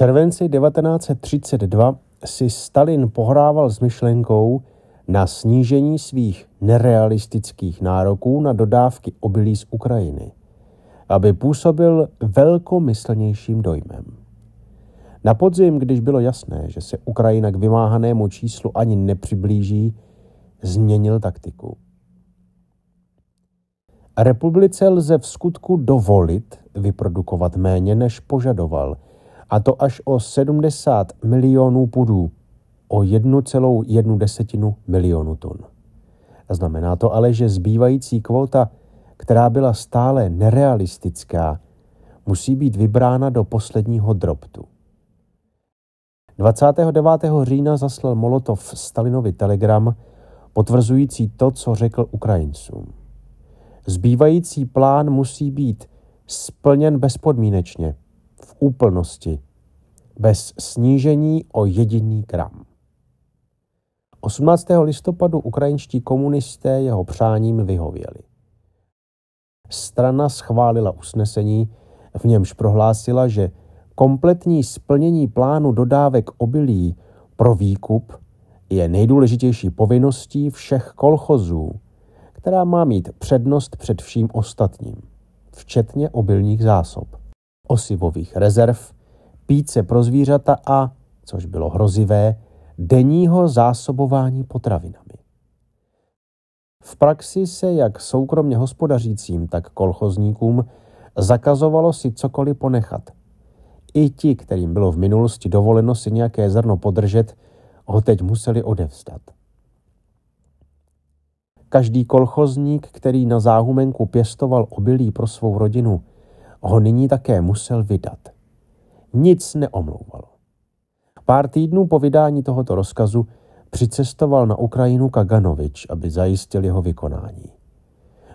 červenci 1932 si Stalin pohrával s myšlenkou na snížení svých nerealistických nároků na dodávky obilí z Ukrajiny, aby působil velkomyslnějším dojmem. Na podzim, když bylo jasné, že se Ukrajina k vymáhanému číslu ani nepřiblíží, změnil taktiku. Republice lze v skutku dovolit vyprodukovat méně, než požadoval – a to až o 70 milionů pudů, o 1,1 desetinu milionu tun. Znamená to ale, že zbývající kvota, která byla stále nerealistická, musí být vybrána do posledního drobtu. 29. října zaslal Molotov Stalinovi telegram potvrzující to, co řekl Ukrajincům. Zbývající plán musí být splněn bezpodmínečně úplnosti, bez snížení o jediný gram. 18. listopadu ukrajinští komunisté jeho přáním vyhověli. Strana schválila usnesení, v němž prohlásila, že kompletní splnění plánu dodávek obilí pro výkup je nejdůležitější povinností všech kolchozů, která má mít přednost před vším ostatním, včetně obilních zásob osivových rezerv, píce pro zvířata a, což bylo hrozivé, denního zásobování potravinami. V praxi se jak soukromně hospodařícím, tak kolchozníkům zakazovalo si cokoliv ponechat. I ti, kterým bylo v minulosti dovoleno si nějaké zrno podržet, ho teď museli odevstat. Každý kolchozník, který na záhumenku pěstoval obilí pro svou rodinu, ho nyní také musel vydat. Nic neomlouvalo. Pár týdnů po vydání tohoto rozkazu přicestoval na Ukrajinu Kaganovič, aby zajistil jeho vykonání.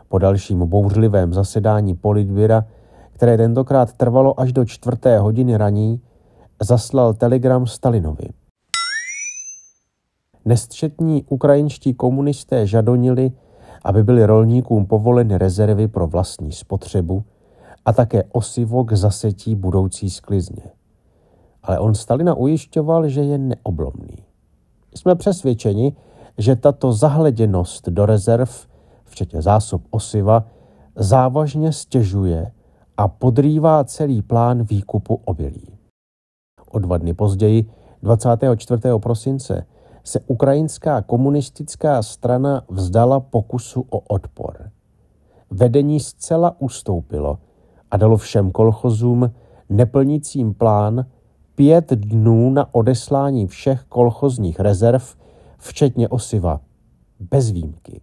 Po dalším bouřlivém zasedání politběra, které tentokrát trvalo až do čtvrté hodiny raní, zaslal telegram Stalinovi. Nestřetní ukrajinští komunisté žadonili, aby byly rolníkům povoleny rezervy pro vlastní spotřebu – a také osivo k zasetí budoucí sklizně. Ale on Stalina ujišťoval, že je neoblomný. Jsme přesvědčeni, že tato zahleděnost do rezerv, včetně zásob osiva, závažně stěžuje a podrývá celý plán výkupu obilí. O dva dny později, 24. prosince, se ukrajinská komunistická strana vzdala pokusu o odpor. Vedení zcela ustoupilo – a dalo všem kolchozům neplnícím plán pět dnů na odeslání všech kolchozních rezerv, včetně osiva, bez výjimky.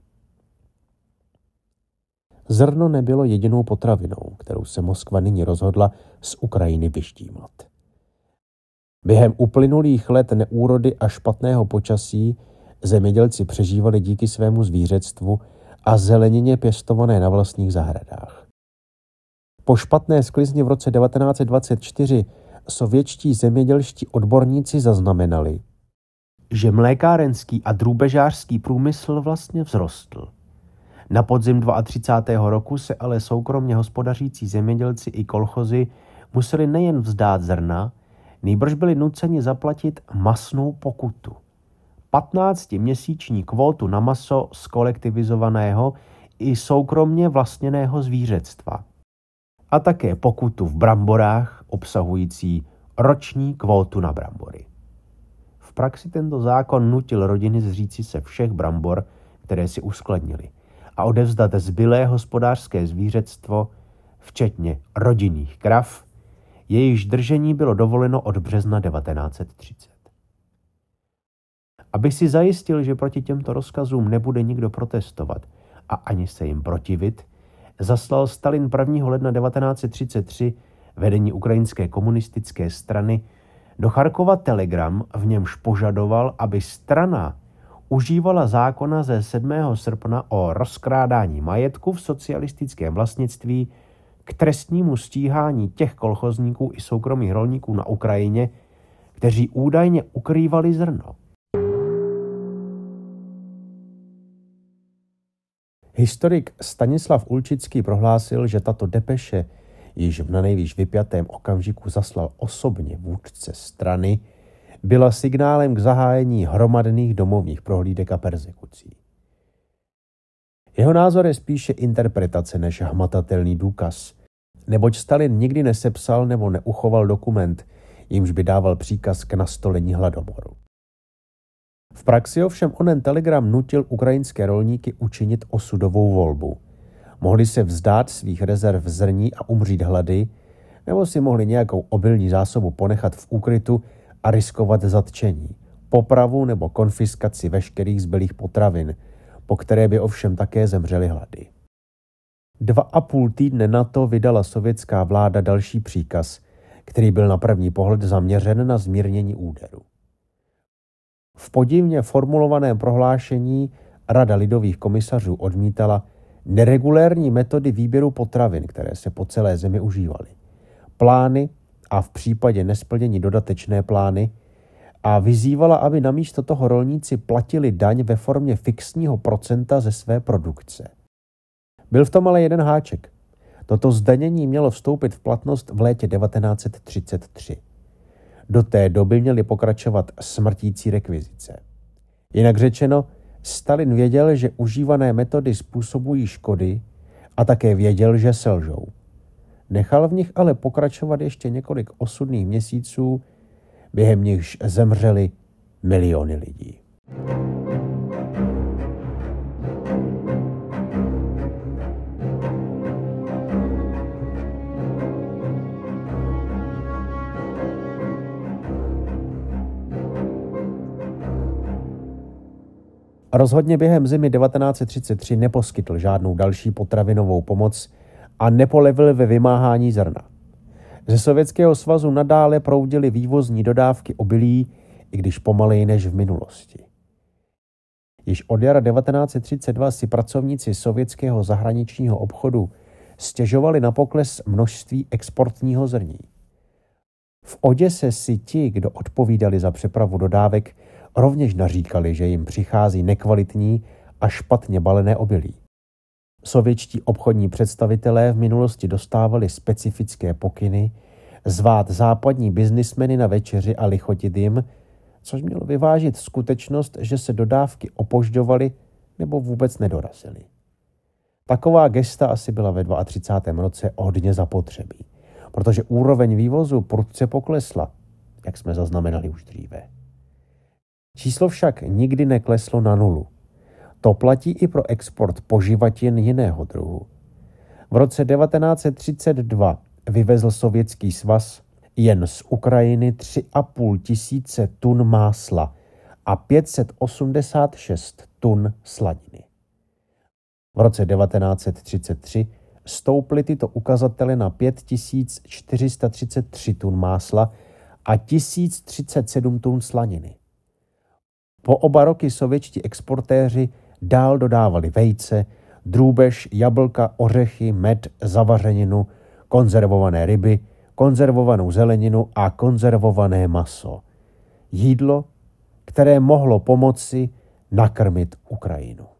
Zrno nebylo jedinou potravinou, kterou se Moskva nyní rozhodla z Ukrajiny vyštímat. Během uplynulých let neúrody a špatného počasí zemědělci přežívali díky svému zvířectvu a zelenině pěstované na vlastních zahradách. Po špatné sklizni v roce 1924 sovětští zemědělští odborníci zaznamenali, že mlékárenský a drůbežářský průmysl vlastně vzrostl. Na podzim 32. roku se ale soukromně hospodařící zemědělci i kolchozy museli nejen vzdát zrna, nejbrž byli nuceni zaplatit masnou pokutu. 15-měsíční kvótu na maso z kolektivizovaného i soukromně vlastněného zvířectva – a také pokutu v bramborách obsahující roční kvótu na brambory. V praxi tento zákon nutil rodiny zříci se všech brambor, které si uskladnili, a odevzdat zbylé hospodářské zvířectvo, včetně rodinných krav, jejichž držení bylo dovoleno od března 1930. Aby si zajistil, že proti těmto rozkazům nebude nikdo protestovat a ani se jim protivit, zaslal Stalin 1. ledna 1933 vedení ukrajinské komunistické strany do Charkova telegram, v němž požadoval, aby strana užívala zákona ze 7. srpna o rozkrádání majetku v socialistickém vlastnictví k trestnímu stíhání těch kolchozníků i soukromých rolníků na Ukrajině, kteří údajně ukrývali zrno. Historik Stanislav Ulčický prohlásil, že tato depeše již v nanejvýš vypjatém okamžiku zaslal osobně vůdce strany, byla signálem k zahájení hromadných domovních prohlídek a persekucí. Jeho názor je spíše interpretace než hmatatelný důkaz, neboť Stalin nikdy nesepsal nebo neuchoval dokument, jimž by dával příkaz k nastolení hladomoru. V praxi ovšem onen telegram nutil ukrajinské rolníky učinit osudovou volbu. Mohli se vzdát svých rezerv zrní a umřít hlady, nebo si mohli nějakou obilní zásobu ponechat v úkrytu a riskovat zatčení, popravu nebo konfiskaci veškerých zbylých potravin, po které by ovšem také zemřeli hlady. Dva a půl týdne na to vydala sovětská vláda další příkaz, který byl na první pohled zaměřen na zmírnění úderu. V podivně formulovaném prohlášení Rada lidových komisařů odmítala neregulérní metody výběru potravin, které se po celé zemi užívaly, plány a v případě nesplnění dodatečné plány a vyzývala, aby namísto toho rolníci platili daň ve formě fixního procenta ze své produkce. Byl v tom ale jeden háček. Toto zdanění mělo vstoupit v platnost v létě 1933. Do té doby měly pokračovat smrtící rekvizice. Jinak řečeno, Stalin věděl, že užívané metody způsobují škody a také věděl, že selžou. Nechal v nich ale pokračovat ještě několik osudných měsíců, během nichž zemřeli miliony lidí. thank you Rozhodně během zimy 1933 neposkytl žádnou další potravinovou pomoc a nepolevil ve vymáhání zrna. Ze Sovětského svazu nadále proudily vývozní dodávky obilí, i když pomaleji než v minulosti. Již od jara 1932 si pracovníci sovětského zahraničního obchodu stěžovali na pokles množství exportního zrní. V Oděse si ti, kdo odpovídali za přepravu dodávek, Rovněž naříkali, že jim přichází nekvalitní a špatně balené obilí. Sovětští obchodní představitelé v minulosti dostávali specifické pokyny zvát západní biznismeny na večeři a lichotit jim, což mělo vyvážit skutečnost, že se dodávky opožďovaly nebo vůbec nedorazily. Taková gesta asi byla ve 32. roce hodně zapotřebí, protože úroveň vývozu prudce poklesla, jak jsme zaznamenali už dříve. Číslo však nikdy nekleslo na nulu. To platí i pro export poživatin jiného druhu. V roce 1932 vyvezl Sovětský svaz jen z Ukrajiny 3,5 tisíce tun másla a 586 tun sladiny. V roce 1933 stouply tyto ukazatele na 5433 tun másla a 1037 tun slaniny. Po oba roky sovětští exportéři dál dodávali vejce, drůbež, jablka, ořechy, med, zavařeninu, konzervované ryby, konzervovanou zeleninu a konzervované maso. Jídlo, které mohlo pomoci nakrmit Ukrajinu.